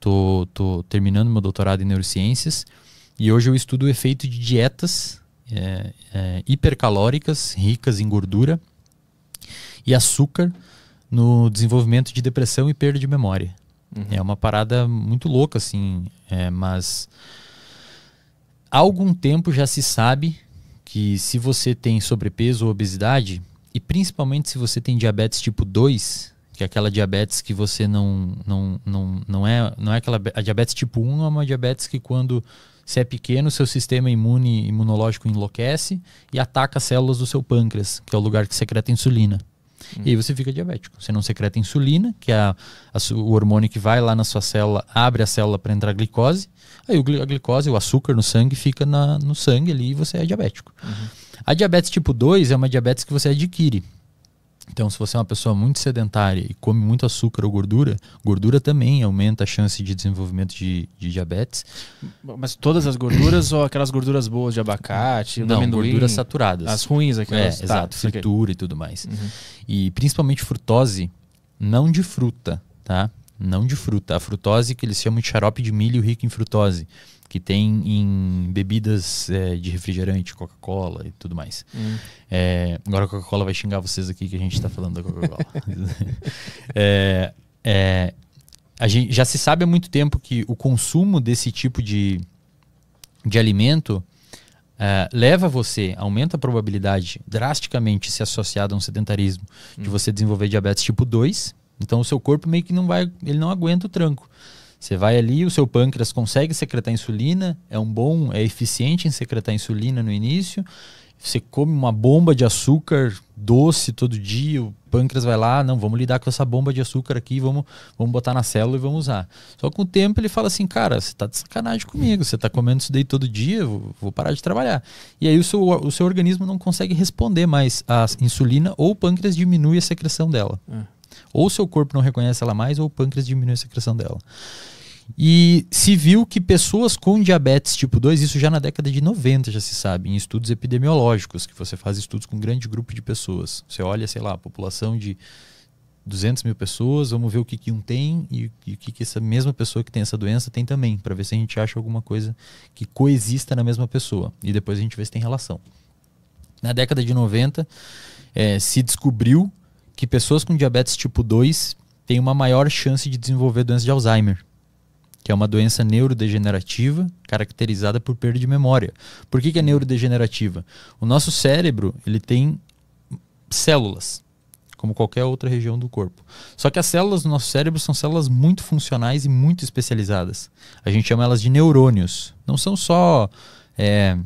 Tô, tô terminando meu doutorado em neurociências e hoje eu estudo o efeito de dietas é, é, hipercalóricas, ricas em gordura e açúcar no desenvolvimento de depressão e perda de memória. Uhum. É uma parada muito louca, assim, é, mas há algum tempo já se sabe que se você tem sobrepeso ou obesidade, e principalmente se você tem diabetes tipo 2, que é aquela diabetes que você não não, não, não é não é aquela a diabetes tipo 1 é uma diabetes que quando você é pequeno, seu sistema imune imunológico enlouquece e ataca as células do seu pâncreas, que é o lugar que secreta insulina. Hum. E aí você fica diabético. Você não secreta insulina, que é a, a, o hormônio que vai lá na sua célula, abre a célula para entrar a glicose. Aí o, a glicose, o açúcar no sangue, fica na, no sangue ali e você é diabético. Uhum. A diabetes tipo 2 é uma diabetes que você adquire. Então, se você é uma pessoa muito sedentária e come muito açúcar ou gordura, gordura também aumenta a chance de desenvolvimento de, de diabetes. Mas todas as gorduras ou aquelas gorduras boas de abacate, Não, amendoim, gorduras saturadas. As ruins aquelas. É, tá, exato, fritura e tudo mais. Uhum. E principalmente frutose, não de fruta, tá? não de fruta. A frutose que eles chamam de xarope de milho rico em frutose, que tem em bebidas é, de refrigerante, Coca-Cola e tudo mais. Hum. É, agora a Coca-Cola vai xingar vocês aqui que a gente está falando da Coca-Cola. é, é, a gente, já se sabe há muito tempo que o consumo desse tipo de, de alimento Uh, leva você, aumenta a probabilidade drasticamente se associado a um sedentarismo, hum. de você desenvolver diabetes tipo 2 então o seu corpo meio que não vai, ele não aguenta o tranco. Você vai ali, o seu pâncreas consegue secretar insulina, é um bom, é eficiente em secretar insulina no início. Você come uma bomba de açúcar doce todo dia, o pâncreas vai lá, não, vamos lidar com essa bomba de açúcar aqui, vamos, vamos botar na célula e vamos usar. Só com o tempo ele fala assim, cara, você tá de sacanagem comigo, você tá comendo isso daí todo dia, vou, vou parar de trabalhar. E aí o seu, o seu organismo não consegue responder mais à insulina ou o pâncreas diminui a secreção dela. É. Ou seu corpo não reconhece ela mais, ou o pâncreas diminui a secreção dela. E se viu que pessoas com diabetes tipo 2, isso já na década de 90 já se sabe, em estudos epidemiológicos, que você faz estudos com um grande grupo de pessoas. Você olha, sei lá, a população de 200 mil pessoas, vamos ver o que, que um tem e, o que, que essa mesma pessoa que tem essa doença tem também, para ver se a gente acha alguma coisa que coexista na mesma pessoa. E depois a gente vê se tem relação. Na década de 90, é, eh, se descobriu que pessoas com diabetes tipo 2 têm uma maior chance de desenvolver doença de Alzheimer, que é uma doença neurodegenerativa caracterizada por perda de memória. Por que, que é neurodegenerativa? O nosso cérebro ele tem células, como qualquer outra região do corpo. Só que as células do nosso cérebro são células muito funcionais e muito especializadas. A gente chama elas de neurônios. Não são só é,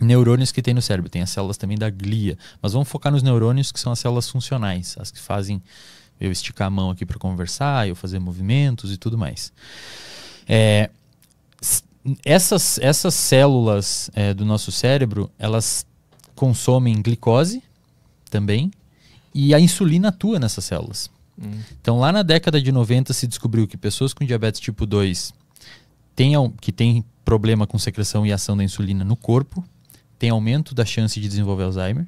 neurônios que tem no cérebro. Tem as células também da glia. Mas vamos focar nos neurônios que são as células funcionais, as que fazem eu esticar a mão aqui para conversar, eu fazer movimentos e tudo mais. É, essas, essas células é, do nosso cérebro, elas consomem glicose também e a insulina atua nessas células. Hum. Então, lá na década de 90 se descobriu que pessoas com diabetes tipo 2 tenham, que têm problema com secreção e ação da insulina no corpo, tem aumento da chance de desenvolver Alzheimer.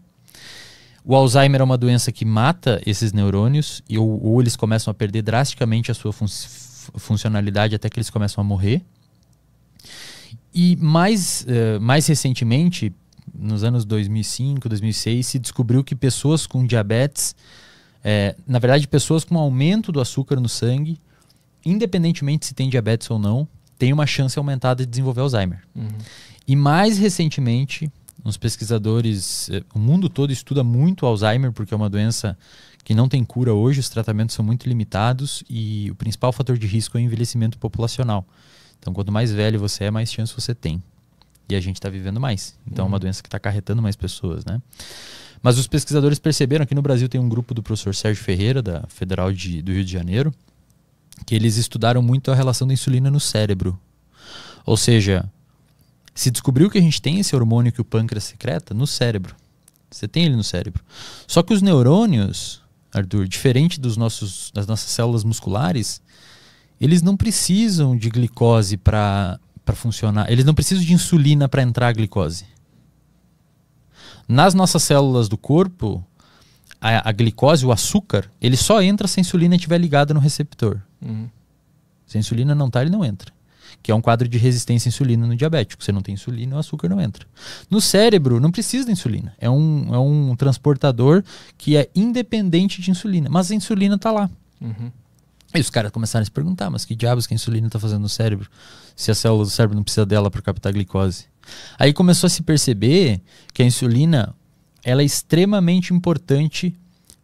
O Alzheimer é uma doença que mata esses neurônios e ou, ou eles começam a perder drasticamente a sua fun funcionalidade até que eles começam a morrer. E mais, uh, mais recentemente, nos anos 2005, 2006, se descobriu que pessoas com diabetes, é, na verdade, pessoas com aumento do açúcar no sangue, independentemente se tem diabetes ou não, tem uma chance aumentada de desenvolver Alzheimer. Uhum. E mais recentemente, uns pesquisadores, eh, o mundo todo estuda muito Alzheimer porque é uma doença que não tem cura hoje, os tratamentos são muito limitados e o principal fator de risco é o envelhecimento populacional. Então, quanto mais velho você é, mais chance você tem. E a gente está vivendo mais. Então, uhum. é uma uhum. doença que está acarretando mais pessoas, né? Mas os pesquisadores perceberam que no Brasil tem um grupo do professor Sérgio Ferreira, da Federal de, do Rio de Janeiro, que eles estudaram muito a relação da insulina no cérebro. Ou seja, se descobriu que a gente tem esse hormônio que o pâncreas secreta no cérebro. Você tem ele no cérebro. Só que os neurônios, Arthur, diferente dos nossos, das nossas células musculares, eles não precisam de glicose para funcionar. Eles não precisam de insulina para entrar a glicose. Nas nossas células do corpo, a, a, glicose, o açúcar, ele só entra se a insulina estiver ligada no receptor. Uhum. Se a insulina não está, ele não entra que é um quadro de resistência à insulina no diabético. Você não tem insulina, o açúcar não entra. No cérebro, não precisa da insulina. É um, é um transportador que é independente de insulina, mas a insulina está lá. Uhum. E os caras começaram a se perguntar, mas que diabos que a insulina está fazendo no cérebro? Se a célula do cérebro não precisa dela para captar glicose. Aí começou a se perceber que a insulina ela é extremamente importante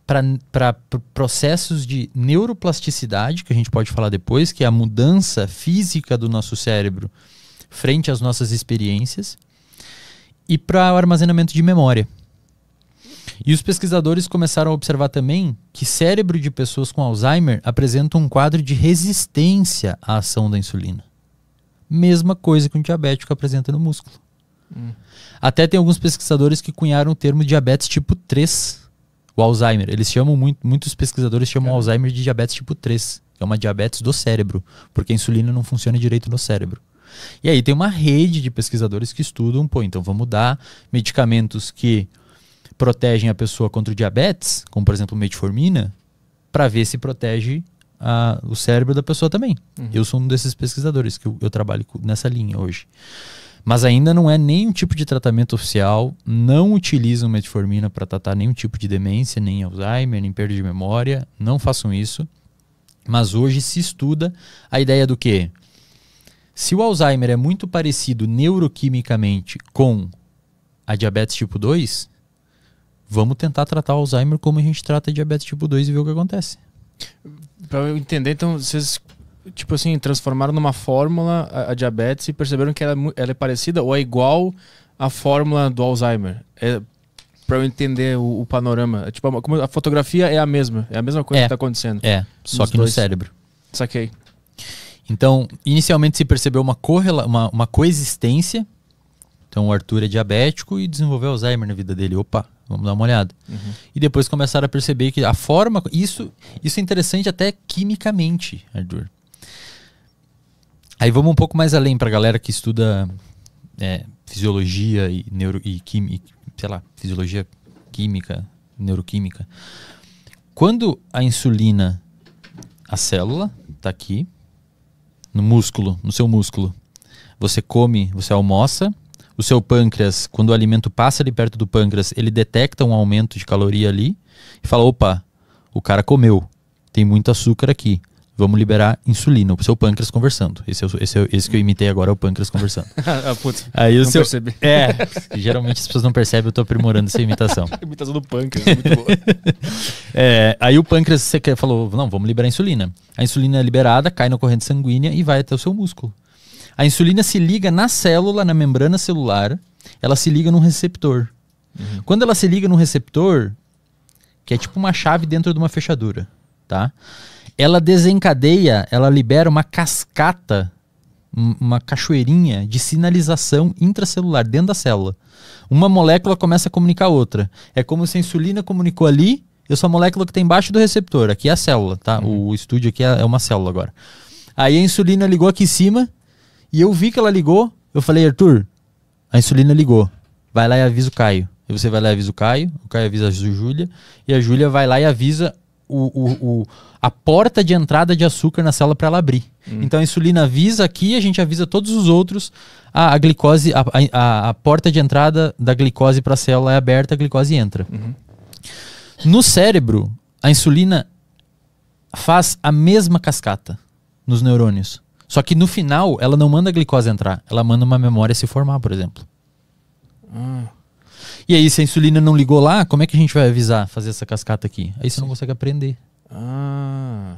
para processos de neuroplasticidade, que a gente pode falar depois, que é a mudança física do nosso cérebro frente às nossas experiências, e para o armazenamento de memória. E os pesquisadores começaram a observar também que cérebro de pessoas com Alzheimer apresenta um quadro de resistência à ação da insulina. Mesma coisa que um diabético apresenta no músculo. Hum. Até tem alguns pesquisadores que cunharam o termo diabetes tipo 3, o Alzheimer, eles chamam muito, muitos pesquisadores chamam Alzheimer de diabetes tipo 3, é uma diabetes do cérebro, porque a insulina não funciona direito no cérebro. E aí tem uma rede de pesquisadores que estudam, pô, então vamos dar medicamentos que protegem a pessoa contra o diabetes, como por exemplo metformina, para ver se protege a, o cérebro da pessoa também. Uhum. Eu sou um desses pesquisadores que eu, eu trabalho nessa linha hoje. Mas ainda não é nenhum tipo de tratamento oficial, não utilizam metformina para tratar nenhum tipo de demência, nem Alzheimer, nem perda de memória, não façam isso. Mas hoje se estuda a ideia do que? Se o Alzheimer é muito parecido neuroquimicamente com a diabetes tipo 2, vamos tentar tratar o Alzheimer como a gente trata a diabetes tipo 2 e ver o que acontece. Para eu entender, então, vocês tipo assim, transformaram numa fórmula a, a diabetes e perceberam que ela, é ela, é parecida ou é igual à fórmula do Alzheimer? É, para eu entender o, o panorama. É, tipo, é a, a, fotografia é a mesma, é a mesma coisa é, que tá acontecendo. É, só que dois. no cérebro. Saquei. Então, inicialmente se percebeu uma, correla uma, uma coexistência. Então, o Arthur é diabético e desenvolveu Alzheimer na vida dele. Opa, vamos dar uma olhada. Uhum. E depois começaram a perceber que a forma. Isso, isso é interessante até quimicamente, Arthur. Aí vamos um pouco mais além para a galera que estuda é, fisiologia e neuro e química, sei lá, fisiologia química, neuroquímica. Quando a insulina, a célula está aqui no músculo, no seu músculo, você come, você almoça, o seu pâncreas, quando o alimento passa ali perto do pâncreas, ele detecta um aumento de caloria ali e fala, opa, o cara comeu, tem muito açúcar aqui. Vamos liberar insulina, o seu pâncreas conversando. Esse, é, esse, é, esse que eu imitei agora é o pâncreas conversando. ah, putz, Aí o seu, percebi. É, geralmente as pessoas não percebem, eu tô aprimorando essa imitação. imitação do pâncreas, muito boa. é, aí o pâncreas você quer, falou, não, vamos liberar a insulina. A insulina é liberada, cai na corrente sanguínea e vai até o seu músculo. A insulina se liga na célula, na membrana celular, ela se liga num receptor. Uhum. Quando ela se liga num receptor, que é tipo uma chave dentro de uma fechadura, tá? ela desencadeia, ela libera uma cascata, uma cachoeirinha de sinalização intracelular dentro da célula. Uma molécula começa a comunicar a outra. É como se a insulina comunicou ali, eu sou a molécula que tem tá embaixo do receptor, aqui é a célula, tá? Uhum. O estúdio aqui é, é uma célula agora. Aí a insulina ligou aqui em cima, e eu vi que ela ligou, eu falei, Arthur, a insulina ligou. Vai lá e avisa o Caio. E você vai lá e avisa o Caio, o Caio avisa a Júlia, e a Júlia vai lá e avisa o, o, o, a porta de entrada de açúcar na célula para ela abrir. Hum. Então a insulina avisa aqui, a gente avisa todos os outros. a, glicose, a, a, a, porta de entrada da glicose para a célula é aberta, a glicose entra. Uhum. No cérebro, a insulina faz a mesma cascata nos neurônios. Só que no final, ela não manda a glicose entrar, ela manda uma memória se formar, por exemplo. Hum. E aí, se a insulina não ligou lá, como é que a gente vai avisar fazer essa cascata aqui? Aí você Sim. não consegue aprender. Ah.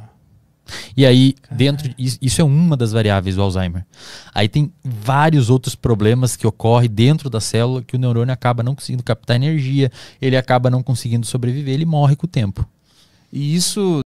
E aí, Caramba. dentro. Isso é uma das variáveis do Alzheimer. Aí tem vários outros problemas que ocorrem dentro da célula que o neurônio acaba não conseguindo captar energia, ele acaba não conseguindo sobreviver, ele morre com o tempo. E isso